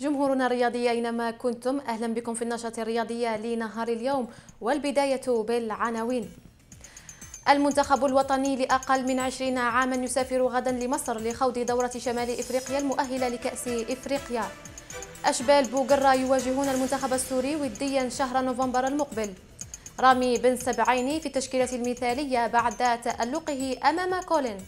جمهورنا الرياضي أينما كنتم أهلا بكم في النشاط الرياضية لنهار اليوم والبداية بالعناوين المنتخب الوطني لأقل من 20 عاما يسافر غدا لمصر لخوض دورة شمال إفريقيا المؤهلة لكأس إفريقيا أشبال بوغرا يواجهون المنتخب السوري وديا شهر نوفمبر المقبل رامي بن سبعيني في التشكيلة المثالية بعد تألقه أمام كولين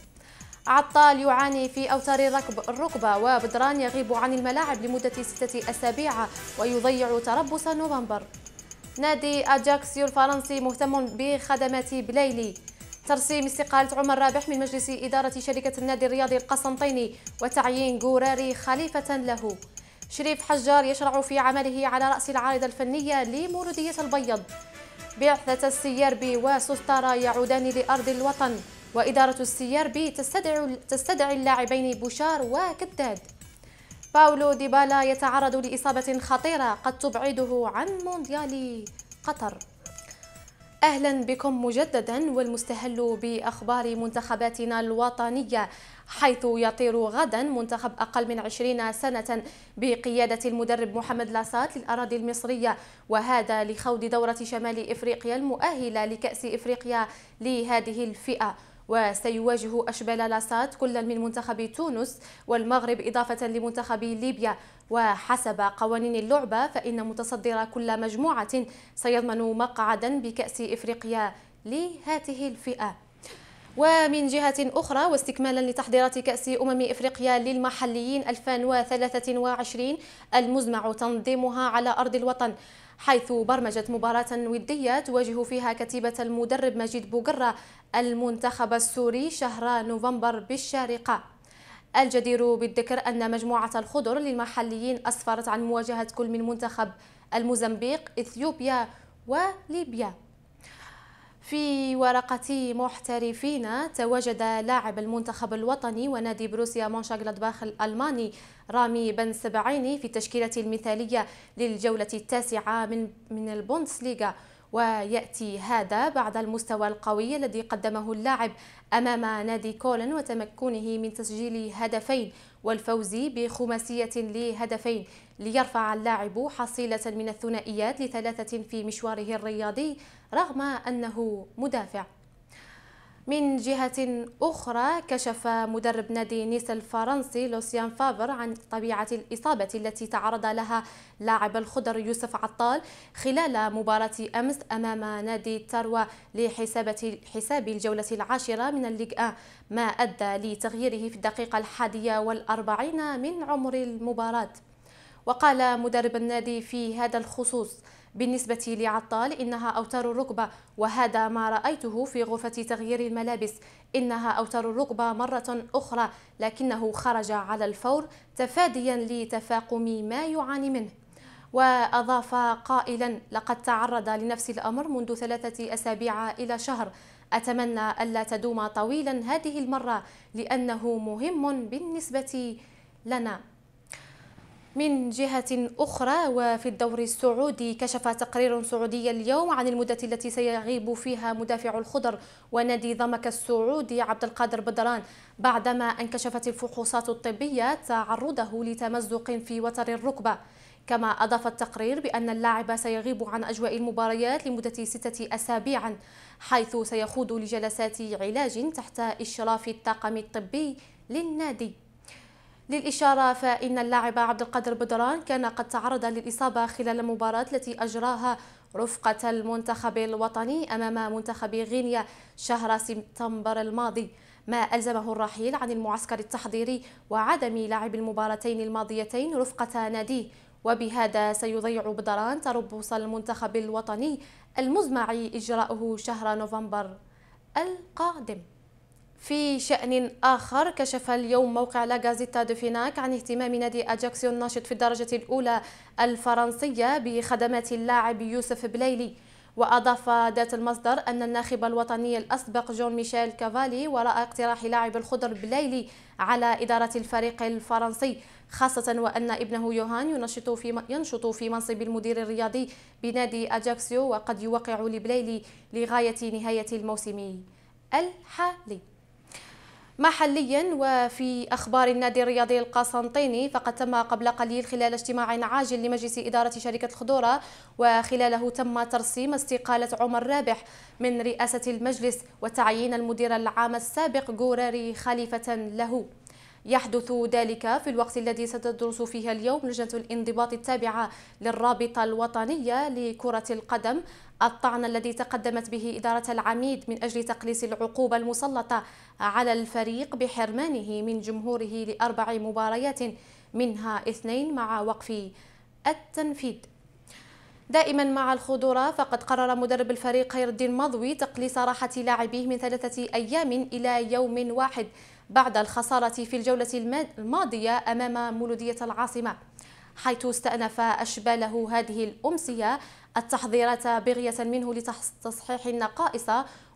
عطال يعاني في أوتار ركب الركبة وبدران يغيب عن الملاعب لمدة ستة أسابيع ويضيع تربص نوفمبر نادي أجاكسيو الفرنسي مهتم بخدمات بليلي ترسيم استقالة عمر رابح من مجلس إدارة شركة النادي الرياضي القسنطيني وتعيين جوراري خليفة له شريف حجار يشرع في عمله على رأس العارضة الفنية لمولودية البيض بعثة السيربي وسوستارا يعودان لأرض الوطن وإدارة السيار بي تستدعي, تستدعي اللاعبين بوشار وكداد باولو ديبالا يتعرض لإصابة خطيرة قد تبعده عن مونديال قطر أهلا بكم مجددا والمستهل بأخبار منتخباتنا الوطنية حيث يطير غدا منتخب أقل من عشرين سنة بقيادة المدرب محمد لاسات للأراضي المصرية وهذا لخوض دورة شمال إفريقيا المؤهلة لكأس إفريقيا لهذه الفئة وسيواجه أشبال لاسات كل من منتخب تونس والمغرب إضافة لمنتخب ليبيا وحسب قوانين اللعبة فإن متصدر كل مجموعة سيضمن مقعدا بكأس إفريقيا لهذه الفئة ومن جهة أخرى واستكمالا لتحضيرات كأس أمم إفريقيا للمحليين 2023 المزمع تنظيمها على أرض الوطن حيث برمجت مباراة ودية تواجه فيها كتيبة المدرب مجيد بوغرة المنتخب السوري شهر نوفمبر بالشارقة الجدير بالذكر أن مجموعة الخضر للمحليين أسفرت عن مواجهة كل من منتخب الموزمبيق إثيوبيا وليبيا في ورقة محترفين تواجد لاعب المنتخب الوطني ونادي بروسيا مونشاغلادباخ الألماني رامي بن سبعيني في التشكيلة المثالية للجولة التاسعة من من البوندسليغا ويأتي هذا بعد المستوى القوي الذي قدمه اللاعب أمام نادي كولن وتمكنه من تسجيل هدفين والفوز بخماسية لهدفين ليرفع اللاعب حصيلة من الثنائيات لثلاثة في مشواره الرياضي رغم أنه مدافع من جهة أخرى كشف مدرب نادي نيس الفرنسي لوسيان فابر عن طبيعة الإصابة التي تعرض لها لاعب الخضر يوسف عطال خلال مباراة أمس أمام نادي تروى لحسابة حساب الجولة العاشرة من الليغ ما أدى لتغييره في الدقيقة الحادية والأربعين من عمر المباراة وقال مدرب النادي في هذا الخصوص بالنسبة لعطال إنها أوتار الركبة وهذا ما رأيته في غرفة تغيير الملابس إنها أوتار الركبة مرة أخرى لكنه خرج على الفور تفاديا لتفاقم ما يعاني منه وأضاف قائلا لقد تعرض لنفس الأمر منذ ثلاثة أسابيع إلى شهر أتمنى ألا تدوم طويلا هذه المرة لأنه مهم بالنسبة لنا من جهة أخرى وفي الدور السعودي كشف تقرير سعودي اليوم عن المدة التي سيغيب فيها مدافع الخضر ونادي ضمك السعودي عبد القادر بدران بعدما انكشفت الفحوصات الطبية تعرضه لتمزق في وتر الركبة كما أضاف التقرير بأن اللاعب سيغيب عن أجواء المباريات لمدة ستة أسابيع حيث سيخوض لجلسات علاج تحت إشراف الطاقم الطبي للنادي للإشارة فإن اللاعب عبد القادر بدران كان قد تعرض للإصابة خلال المباراة التي أجراها رفقة المنتخب الوطني أمام منتخب غينيا شهر سبتمبر الماضي ما ألزمه الرحيل عن المعسكر التحضيري وعدم لعب المباراتين الماضيتين رفقة ناديه وبهذا سيضيع بدران تربص المنتخب الوطني المزمع إجراؤه شهر نوفمبر القادم في شأن آخر كشف اليوم موقع لا غازيتا دوفيناك عن اهتمام نادي أجاكسيو الناشط في الدرجة الأولى الفرنسية بخدمات اللاعب يوسف بليلي وأضاف ذات المصدر أن الناخب الوطني الأسبق جون ميشيل كافالي وراء اقتراح لاعب الخضر بليلي على إدارة الفريق الفرنسي خاصة وأن ابنه يوهان ينشط في ينشط في منصب المدير الرياضي بنادي أجاكسيو وقد يوقع لبليلي لغاية نهاية الموسم الحالي محليا وفي اخبار النادي الرياضي القسنطيني فقد تم قبل قليل خلال اجتماع عاجل لمجلس اداره شركه الخضوره وخلاله تم ترسيم استقاله عمر رابح من رئاسه المجلس وتعيين المدير العام السابق جوراري خليفه له يحدث ذلك في الوقت الذي ستدرس فيه اليوم لجنة الانضباط التابعة للرابطة الوطنية لكرة القدم الطعن الذي تقدمت به إدارة العميد من أجل تقليص العقوبة المسلطة على الفريق بحرمانه من جمهوره لأربع مباريات منها اثنين مع وقف التنفيذ دائما مع الخضورة فقد قرر مدرب الفريق خير الدين مضوي تقليص راحة لاعبيه من ثلاثة أيام إلى يوم واحد بعد الخسارة في الجولة الماضية أمام مولودية العاصمة حيث استأنف أشباله هذه الأمسية التحضيرات بغية منه لتصحيح النقائص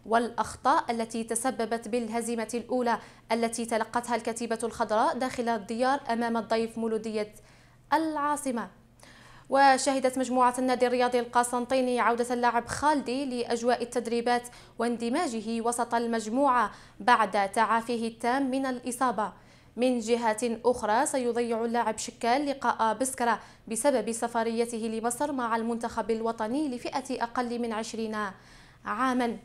والأخطاء التي تسببت بالهزيمة الأولى التي تلقتها الكتيبة الخضراء داخل الديار أمام الضيف مولودية العاصمة وشهدت مجموعة النادي الرياضي القسنطيني عودة اللاعب خالدي لأجواء التدريبات واندماجه وسط المجموعة بعد تعافيه التام من الإصابة من جهة أخرى سيضيع اللاعب شكال لقاء بسكرة بسبب سفريته لمصر مع المنتخب الوطني لفئة أقل من عشرين عاماً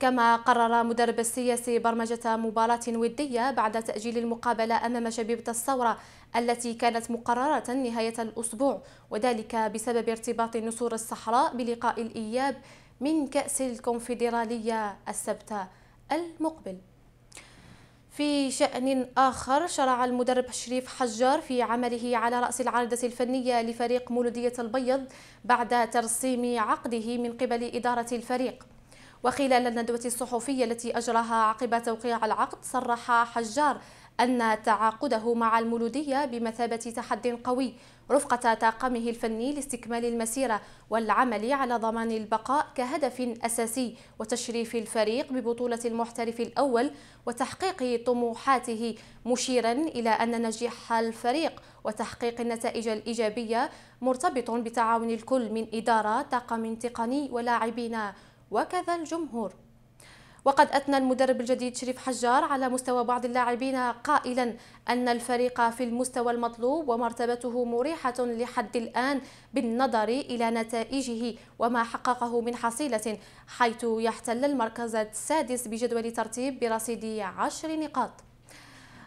كما قرر مدرب السياسي برمجة مباراة ودية بعد تأجيل المقابلة أمام شبيبة الثورة التي كانت مقررة نهاية الأسبوع وذلك بسبب ارتباط نسور الصحراء بلقاء الإياب من كأس الكونفدرالية السبت المقبل في شأن آخر شرع المدرب شريف حجار في عمله على رأس العارضة الفنية لفريق مولودية البيض بعد ترسيم عقده من قبل إدارة الفريق وخلال الندوة الصحفية التي أجراها عقب توقيع العقد صرح حجار أن تعاقده مع المولودية بمثابة تحد قوي رفقة طاقمه الفني لاستكمال المسيرة والعمل على ضمان البقاء كهدف أساسي وتشريف الفريق ببطولة المحترف الأول وتحقيق طموحاته مشيرا إلى أن نجاح الفريق وتحقيق النتائج الإيجابية مرتبط بتعاون الكل من إدارة طاقم تقني ولاعبين وكذا الجمهور وقد أثنى المدرب الجديد شريف حجار على مستوى بعض اللاعبين قائلا أن الفريق في المستوى المطلوب ومرتبته مريحة لحد الآن بالنظر إلى نتائجه وما حققه من حصيلة حيث يحتل المركز السادس بجدول ترتيب برصيد عشر نقاط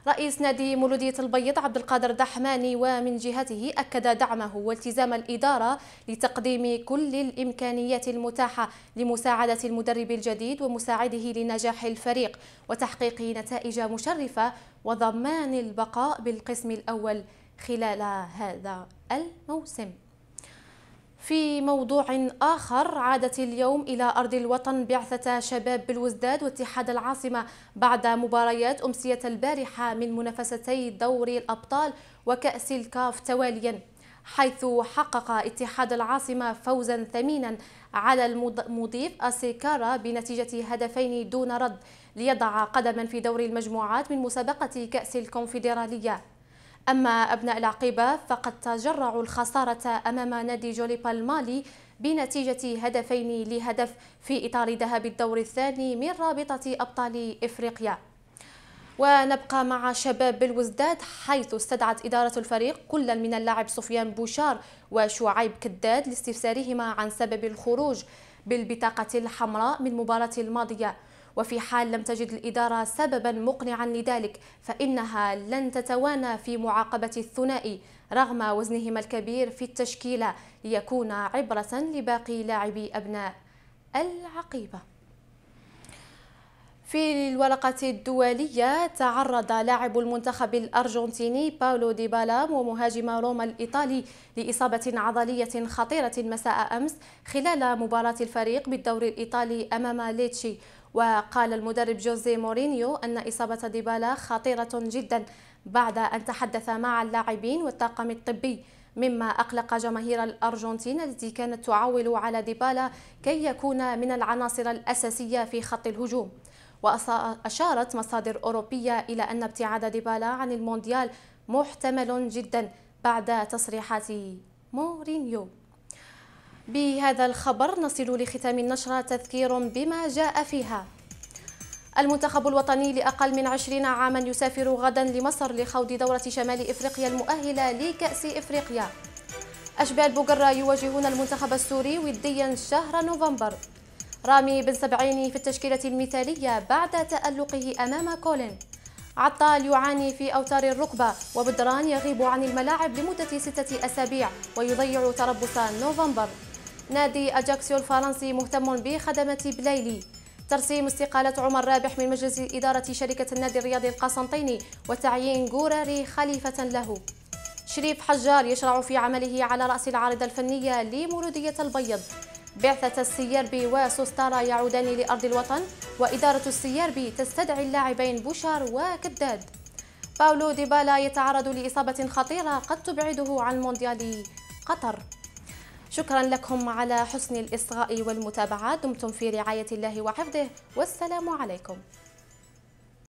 رئيس نادي مولودية البيض عبد القادر دحماني ومن جهته أكد دعمه والتزام الإدارة لتقديم كل الإمكانيات المتاحة لمساعدة المدرب الجديد ومساعده لنجاح الفريق وتحقيق نتائج مشرفة وضمان البقاء بالقسم الأول خلال هذا الموسم في موضوع آخر عادت اليوم إلى أرض الوطن بعثة شباب بالوزداد واتحاد العاصمة بعد مباريات أمسية البارحة من منافستي دوري الأبطال وكأس الكاف تواليا حيث حقق اتحاد العاصمة فوزا ثمينا على المضيف أسيكارا بنتيجة هدفين دون رد ليضع قدما في دور المجموعات من مسابقة كأس الكونفدرالية أما أبناء العقيبة فقد تجرعوا الخسارة أمام نادي جوليبا المالي بنتيجة هدفين لهدف في إطار ذهاب الدور الثاني من رابطة أبطال إفريقيا ونبقى مع شباب بلوزداد حيث استدعت إدارة الفريق كل من اللاعب سفيان بوشار وشعيب كداد لاستفسارهما عن سبب الخروج بالبطاقة الحمراء من مباراة الماضية وفي حال لم تجد الإدارة سببا مقنعا لذلك فإنها لن تتوانى في معاقبة الثنائي رغم وزنهما الكبير في التشكيلة ليكون عبرة لباقي لاعبي أبناء العقيبة في الورقة الدولية تعرض لاعب المنتخب الأرجنتيني باولو ديبالا ومهاجم روما الإيطالي لإصابة عضلية خطيرة مساء أمس خلال مباراة الفريق بالدوري الإيطالي أمام ليتشي وقال المدرب جوزي مورينيو أن إصابة ديبالا خطيرة جدا بعد أن تحدث مع اللاعبين والطاقم الطبي مما أقلق جماهير الأرجنتين التي كانت تعول على ديبالا كي يكون من العناصر الأساسية في خط الهجوم وأشارت مصادر أوروبية إلى أن ابتعاد ديبالا عن المونديال محتمل جدا بعد تصريحات مورينيو بهذا الخبر نصل لختام النشرة تذكير بما جاء فيها المنتخب الوطني لأقل من 20 عاما يسافر غدا لمصر لخوض دورة شمال إفريقيا المؤهلة لكأس إفريقيا أشبال بوغرا يواجهون المنتخب السوري وديا شهر نوفمبر رامي بن سبعيني في التشكيلة المثالية بعد تألقه أمام كولين عطال يعاني في أوتار الركبة وبدران يغيب عن الملاعب لمدة ستة أسابيع ويضيع تربص نوفمبر نادي أجاكسيو الفرنسي مهتم بخدمة بلايلي ترسيم استقالة عمر رابح من مجلس إدارة شركة النادي الرياضي القسنطيني وتعيين جوراري خليفة له شريف حجار يشرع في عمله على رأس العارضة الفنية لمولودية البيض بعثة السيربي وسوستارا يعودان لأرض الوطن وإدارة السيربي تستدعي اللاعبين بوشار وكداد باولو ديبالا يتعرض لإصابة خطيرة قد تبعده عن مونديال قطر شكرا لكم على حسن الإصغاء والمتابعة دمتم في رعاية الله وحفظه والسلام عليكم